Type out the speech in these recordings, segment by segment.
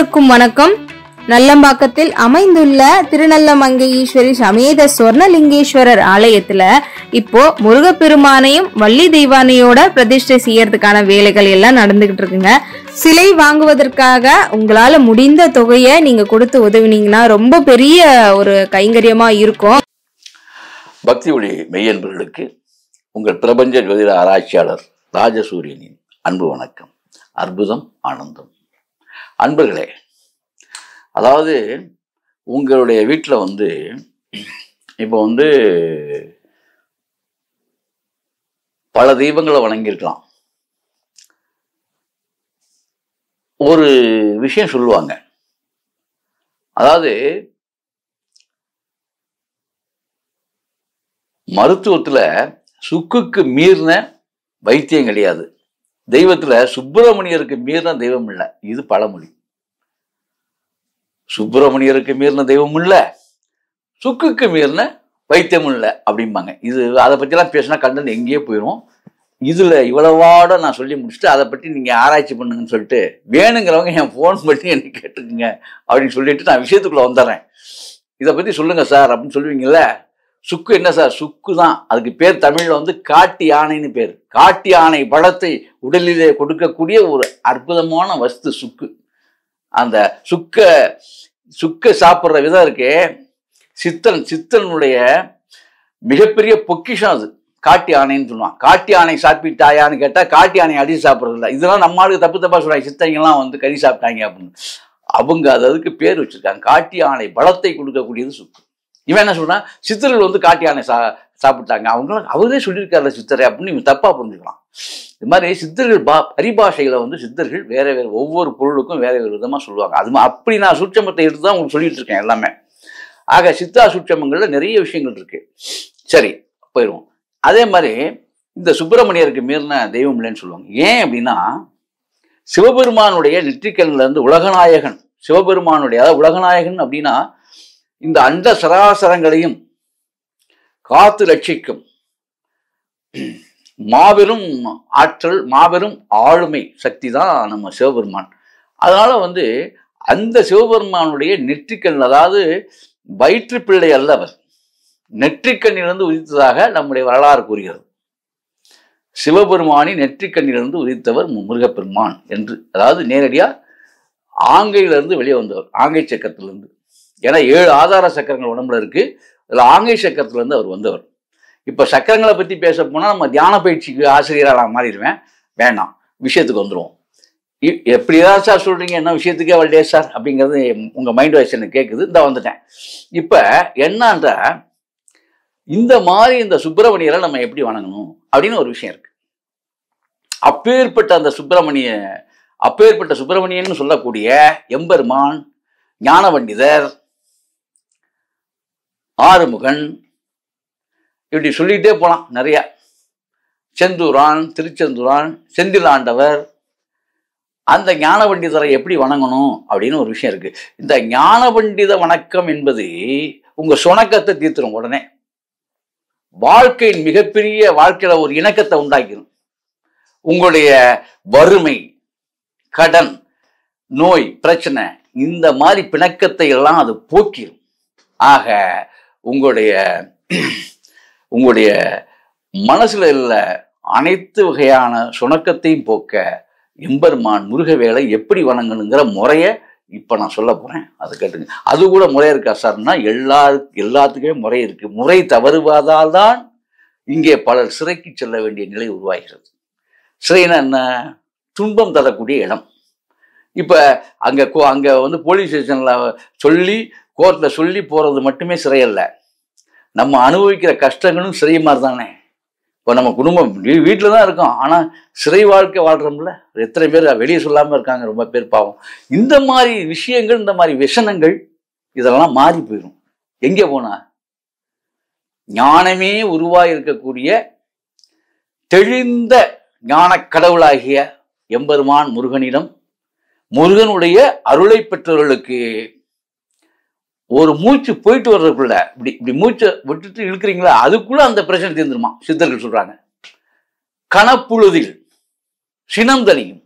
அனைவருக்கும் வணக்கம் நல்லம்பாக்கத்தில் அமைந்துள்ள திருநல்லமங்கை ஈஸ்வரி சமேத சொர்ணலிங்கேஸ்வரர் ஆலயத்துல இப்போ முருகப்பெருமானையும் வள்ளி தெய்வானையோட பிரதிஷ்டை செய்யறதுக்கான வேலைகள் எல்லாம் நடந்துகிட்டு இருக்குங்க சிலை வாங்குவதற்காக உங்களால முடிந்த தொகையை நீங்க கொடுத்து உதவினீங்கன்னா ரொம்ப பெரிய ஒரு கைங்கரியமா இருக்கும் பக்தி ஒளி மெய்யன்பர்களுக்கு உங்கள் பிரபஞ்ச ஜோதிட ஆராய்ச்சியாளர் ராஜசூரியனின் அன்பு வணக்கம் அற்புதம் ஆனந்தம் அன்பர்களே அதாவது உங்களுடைய வீட்டில் வந்து இப்போ வந்து பல தெய்வங்களை வணங்கியிருக்கலாம் ஒரு விஷயம் சொல்லுவாங்க அதாவது மருத்துவத்தில் சுக்குக்கு மீறின வைத்தியம் கிடையாது தெய்வத்தில் சுப்பிரமணியருக்கு மீறின தெய்வம் இல்லை இது பழமொழி சுப்பிரமணியருக்கு மீறின தெய்வம் இல்லை சுக்குக்கு மீறின வைத்தியம் இல்லை அப்படிம்பாங்க இது அதை பற்றிலாம் பேசினா கண்டன் எங்கேயே போயிடும் இதில் இவ்வளவாட நான் சொல்லி முடிச்சுட்டு அதை பற்றி நீங்கள் ஆராய்ச்சி பண்ணுங்கன்னு சொல்லிட்டு வேணுங்கிறவங்க என் ஃபோன் பண்ணி என்னை கேட்டுக்குங்க அப்படின்னு சொல்லிட்டு நான் விஷயத்துக்குள்ளே வந்துடுறேன் இதை பற்றி சொல்லுங்கள் சார் அப்படின்னு சொல்லுவீங்கள்ல சுக்கு என்ன சார் சுக்கு தான் அதுக்கு பேர் தமிழில் வந்து காட்டு யானைன்னு பேர் காட்டு யானை பழத்தை உடலிலே கொடுக்கக்கூடிய ஒரு அற்புதமான வஸ்து சுக்கு அந்த சுக்க சுக்க சாப்பிட்ற விதம் இருக்கே சித்தன் சித்தனுடைய மிகப்பெரிய பொக்கிஷம் அது காட்டு யானைன்னு சொல்லுவான் காட்டு யானை சாப்பிட்டாயான்னு கேட்டால் காட்டு யானை அடிச்சு சாப்பிட்றதில்ல இதெல்லாம் நம்மளுக்கு தப்பு தப்பாக சொல்கிறாங்க சித்தங்கள்லாம் வந்து கறி சாப்பிட்டாங்க அப்படின்னு அவங்க அது அதுக்கு பேர் வச்சுருக்காங்க காட்டு யானை பலத்தை கொடுக்கக்கூடியது சுக்கு இவன் என்ன சொல்றான் சித்தர்கள் வந்து காட்டியானை சா சாப்பிட்டாங்க அவங்களும் அவரே சொல்லியிருக்காரு சித்தரை அப்படின்னு இவன் தப்பா புரிஞ்சுக்கலாம் இது மாதிரி சித்தர்கள் பா பரிபாஷையில வந்து சித்தர்கள் வேற வேறு ஒவ்வொரு பொருளுக்கும் வேற வேறு விதமா சொல்லுவாங்க அது அப்படி நான் சுட்சமத்தை எடுத்து தான் உங்களுக்கு சொல்லிட்டு இருக்கேன் எல்லாமே ஆக சித்தா சுட்சமங்களில் நிறைய விஷயங்கள் இருக்கு சரி போயிடுவோம் அதே மாதிரி இந்த சுப்பிரமணியருக்கு மீறின தெய்வம் இல்லைன்னு சொல்லுவாங்க ஏன் அப்படின்னா சிவபெருமானுடைய நெற்றிக்கல்ல இருந்து உலகநாயகன் சிவபெருமானுடைய அதாவது உலகநாயகன் அப்படின்னா இந்த அண்ட சராசரங்களையும் காத்து ரட்சிக்கும் மாபெரும் ஆற்றல் மாபெரும் ஆளுமை சக்தி தான் நம்ம சிவபெருமான் அதனால வந்து அந்த சிவபெருமானுடைய நெற்றிக்கண் அதாவது வயிற்று பிள்ளை அல்ல அவர் நெற்றிக்கண்ணிலிருந்து உதித்ததாக நம்முடைய வரலாறு கூறுகிறது சிவபெருமானி நெற்றிக்கண்ணிலிருந்து உதித்தவர் முருகப்பெருமான் என்று அதாவது நேரடியாக ஆங்கையிலிருந்து வெளியே வந்தவர் ஆங்கை சக்கரத்திலிருந்து ஏன்னா ஏழு ஆதார சக்கரங்கள் உடம்புல இருக்கு அதில் ஆங்கை சக்கரத்துலேருந்து அவர் வந்தவர் இப்போ சக்கரங்களை பற்றி பேச போனால் நம்ம தியான பயிற்சிக்கு ஆசிரியராக நான் மாறிடுவேன் வேண்டாம் விஷயத்துக்கு வந்துடுவோம் எப்படி தான் சார் சொல்கிறீங்க என்ன விஷயத்துக்கே டே சார் அப்படிங்கிறது உங்கள் மைண்ட் வாய்ஸ் எனக்கு கேட்குது இந்த வந்துட்டேன் இப்போ என்னன்ற இந்த மாதிரி இந்த சுப்பிரமணியரை நம்ம எப்படி வணங்கணும் அப்படின்னு ஒரு விஷயம் இருக்கு அப்பேற்பட்ட அந்த சுப்பிரமணிய அப்பேற்பட்ட சுப்பிரமணியன் சொல்லக்கூடிய எம்பெருமான் ஞான பண்டிதர் ஆறுமுகன் இப்படி சொல்லிகிட்டே போகலாம் நிறையா செந்தூரான் திருச்செந்தூரான் செந்தில் ஆண்டவர் அந்த ஞான பண்டிதரை எப்படி வணங்கணும் அப்படின்னு ஒரு விஷயம் இருக்குது இந்த ஞான பண்டித வணக்கம் என்பது உங்கள் சுணக்கத்தை தீர்த்துரும் உடனே வாழ்க்கையின் மிகப்பெரிய வாழ்க்கையில் ஒரு இணக்கத்தை உண்டாக்கிடும் உங்களுடைய வறுமை கடன் நோய் பிரச்சனை இந்த மாதிரி பிணக்கத்தை எல்லாம் அது போக்கிடும் ஆக உங்களுடைய உங்களுடைய மனசில் உள்ள அனைத்து வகையான சுணக்கத்தையும் போக்க எம்பெருமான் முருகவேலை எப்படி வணங்கணுங்கிற முறையை இப்போ நான் சொல்ல போகிறேன் அது கேட்டுங்க அது கூட முறை இருக்கா சார்னா எல்லா எல்லாத்துக்குமே முறை இருக்குது முறை தவறுவதால் தான் இங்கே பலர் சிறைக்கு செல்ல வேண்டிய நிலை உருவாகிறது சிறைனா என்ன துன்பம் தரக்கூடிய இடம் இப்போ அங்கே அங்கே வந்து போலீஸ் ஸ்டேஷனில் சொல்லி கோர்ட்டில் சொல்லி போகிறது மட்டுமே சிறையல்ல நம்ம அனுபவிக்கிற கஷ்டங்களும் சிறை மாதிரி தானே இப்போ நம்ம குடும்பம் வீட்டில் தான் இருக்கோம் ஆனால் சிறை வாழ்க்கை வாழ்கிறோம்ல எத்தனை பேர் வெளியே சொல்லாமல் இருக்காங்க ரொம்ப பேர் பாவம் இந்த மாதிரி விஷயங்கள் இந்த மாதிரி விஷனங்கள் இதெல்லாம் மாறி போயிடும் எங்கே போனா ஞானமே உருவாக இருக்கக்கூடிய தெளிந்த ஞான கடவுளாகிய எம்பெருமான் முருகனிடம் முருகனுடைய அருளை பெற்றவர்களுக்கு ஒரு மூச்சு போயிட்டு வர்றதுக்குள்ள இப்படி இப்படி மூச்சை விட்டுட்டு இழுக்கிறீங்களா அதுக்குள்ள அந்த பிரச்சனை தீர்ந்துருமா சித்தர்கள் சொல்றாங்க கணப்புழுதில் சினந்தனியும்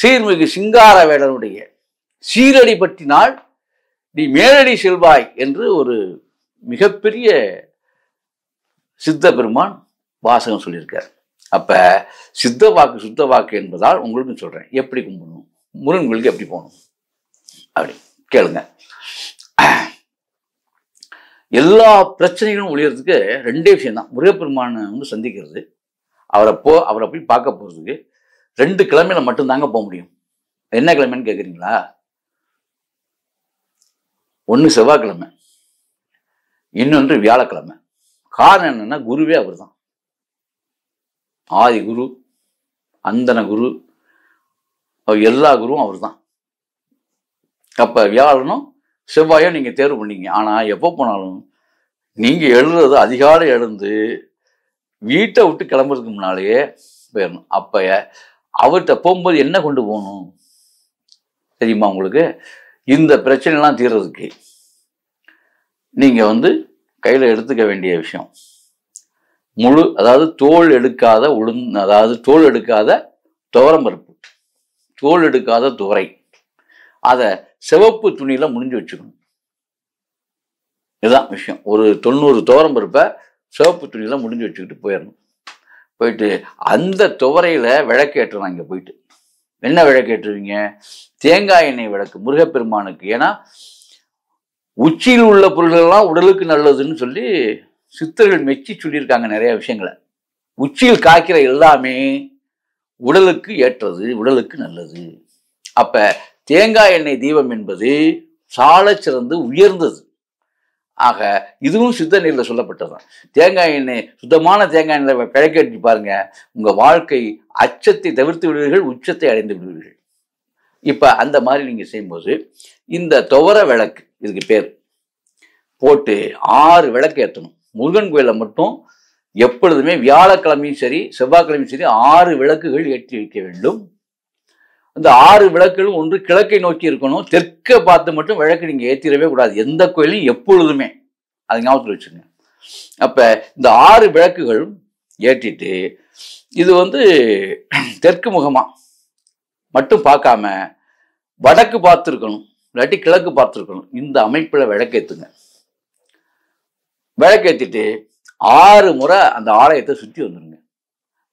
சீர்மிகு சிங்கார வேடனுடைய சீரடி பற்றினால் நீ மேலடி செல்வாய் என்று ஒரு மிகப்பெரிய சித்த பெருமான் வாசகம் சொல்லியிருக்கார் அப்ப சித்த வாக்கு சுத்த வாக்கு என்பதால் உங்களுக்கு சொல்றேன் எப்படி கும்பிடணும் முருகன் கோயிலுக்கு எப்படி போகணும் அப்படி கேளுங்க எல்லா பிரச்சனைகளும் ஒழியறதுக்கு ரெண்டே விஷயம் தான் முருகப்பெருமானை வந்து சந்திக்கிறது அவரை போ அவரை போய் பார்க்க போகிறதுக்கு ரெண்டு கிழமையில மட்டும்தாங்க போக முடியும் என்ன கிழமைன்னு கேட்குறீங்களா ஒன்று செவ்வாய்க்கிழமை இன்னொன்று வியாழக்கிழமை காரணம் என்னென்னா குருவே அவர் தான் ஆதி குரு அந்தன குரு எல்லா குருவும் அவர் தான் அப்போ வியாழனும் செவ்வாயாக நீங்கள் தேர்வு பண்ணீங்க ஆனால் எப்போ போனாலும் நீங்கள் எழுதுறது அதிகாலை எழுந்து வீட்டை விட்டு கிளம்புறதுக்கு முன்னாலேயே போயிடணும் அப்போ அவர்கிட்ட போகும்போது என்ன கொண்டு போகணும் தெரியுமா உங்களுக்கு இந்த பிரச்சனைலாம் தீர்றதுக்கு நீங்கள் வந்து கையில் எடுத்துக்க வேண்டிய விஷயம் முழு அதாவது தோல் எடுக்காத உளுந் அதாவது தோல் எடுக்காத துவரம்பருப்பு தோல் எடுக்காத துவரை அதை சிவப்பு துணியில் முடிஞ்சு வச்சுக்கணும் இதுதான் விஷயம் ஒரு தொண்ணூறு துவரம் இருப்ப சிவப்பு துணியில் முடிஞ்சு வச்சுக்கிட்டு போயிடணும் போயிட்டு அந்த துவரையில் விளக்கேற்றலாம் இங்கே போயிட்டு என்ன விளக்கேற்றுவீங்க தேங்காய் எண்ணெய் விளக்கு முருகப்பெருமானுக்கு ஏன்னா உச்சியில் உள்ள பொருள்கள்லாம் உடலுக்கு நல்லதுன்னு சொல்லி சித்தர்கள் மெச்சி சொல்லியிருக்காங்க நிறைய விஷயங்களை உச்சியில் காய்க்கிற எல்லாமே உடலுக்கு ஏற்றது உடலுக்கு நல்லது அப்போ தேங்காய் எண்ணெய் தீபம் என்பது சால சிறந்து உயர்ந்தது ஆக இதுவும் சுத்த நீரில் தான் தேங்காய் எண்ணெய் சுத்தமான தேங்காய் எண்ணெய் அடிச்சு பாருங்க உங்கள் வாழ்க்கை அச்சத்தை தவிர்த்து விடுவீர்கள் உச்சத்தை அடைந்து விடுவீர்கள் இப்போ அந்த மாதிரி நீங்கள் செய்யும்போது இந்த துவர விளக்கு இதுக்கு பேர் போட்டு ஆறு விளக்கு ஏற்றணும் முருகன் கோயிலில் மட்டும் எப்பொழுதுமே வியாழக்கிழமையும் சரி செவ்வாய்க்கிழமையும் சரி ஆறு விளக்குகள் ஏற்றி வைக்க வேண்டும் அந்த ஆறு விளக்குகளும் ஒன்று கிழக்கை நோக்கி இருக்கணும் தெற்கை பார்த்து மட்டும் விளக்கு நீங்கள் ஏற்றிடவே கூடாது எந்த கோயிலும் எப்பொழுதுமே அது ஞாபகத்தில் வச்சுங்க அப்போ இந்த ஆறு விளக்குகளும் ஏற்றிட்டு இது வந்து தெற்கு முகமாக மட்டும் பார்க்காம வடக்கு பார்த்துருக்கணும் இல்லாட்டி கிழக்கு பார்த்துருக்கணும் இந்த அமைப்பில் விளக்கேற்றுங்க விளக்கேற்றிட்டு ஆறு முறை அந்த ஆலயத்தை சுற்றி வந்துடுங்க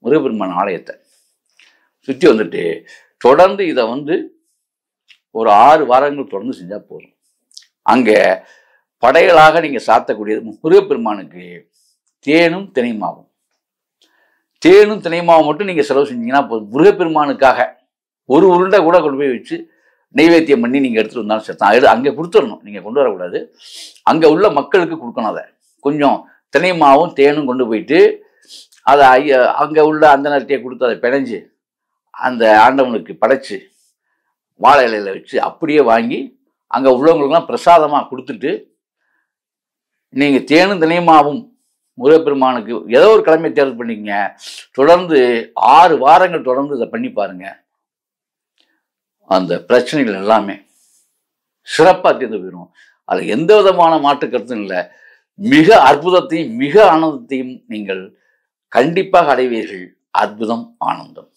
முருகப்பெருமான் ஆலயத்தை சுற்றி வந்துட்டு தொடர்ந்து இதை வந்து ஒரு ஆறு வாரங்கள் தொடர்ந்து செஞ்சால் போதும் அங்கே படைகளாக நீங்கள் சாத்தக்கூடியது முருகப்பெருமானுக்கு தேனும் தினைமாவும் தேனும் தினைமாவும் மட்டும் நீங்கள் செலவு செஞ்சீங்கன்னா போதும் முருகப்பெருமானுக்காக ஒரு உருண்டை கூட கொண்டு போய் வச்சு நெய்வேத்தியம் பண்ணி நீங்கள் எடுத்துகிட்டு வந்தாலும் சரி தான் அங்கே கொடுத்துடணும் நீங்கள் கொண்டு வரக்கூடாது அங்கே உள்ள மக்களுக்கு கொடுக்கணும் அதை கொஞ்சம் தினைமாவும் தேனும் கொண்டு போயிட்டு அதை அங்கே உள்ள அந்த நேரத்தையே கொடுத்து அதை பிணைஞ்சு அந்த ஆண்டவனுக்கு படைச்சு வாழை இலையில் வச்சு அப்படியே வாங்கி அங்கே உள்ளவங்களுக்குலாம் பிரசாதமாக கொடுத்துட்டு நீங்கள் தேனும் தினையமாவும் முருகப்பெருமானுக்கு ஏதோ ஒரு கிழமை தேர்வு பண்ணிக்கங்க தொடர்ந்து ஆறு வாரங்கள் தொடர்ந்து இதை பண்ணி பாருங்கள் அந்த பிரச்சனைகள் எல்லாமே சிறப்பாக தீர்ந்து போயிடும் அதில் எந்த விதமான மாற்று கருத்தும் இல்லை மிக அற்புதத்தையும் மிக ஆனந்தத்தையும் நீங்கள் கண்டிப்பாக அடைவீர்கள் அற்புதம் ஆனந்தம்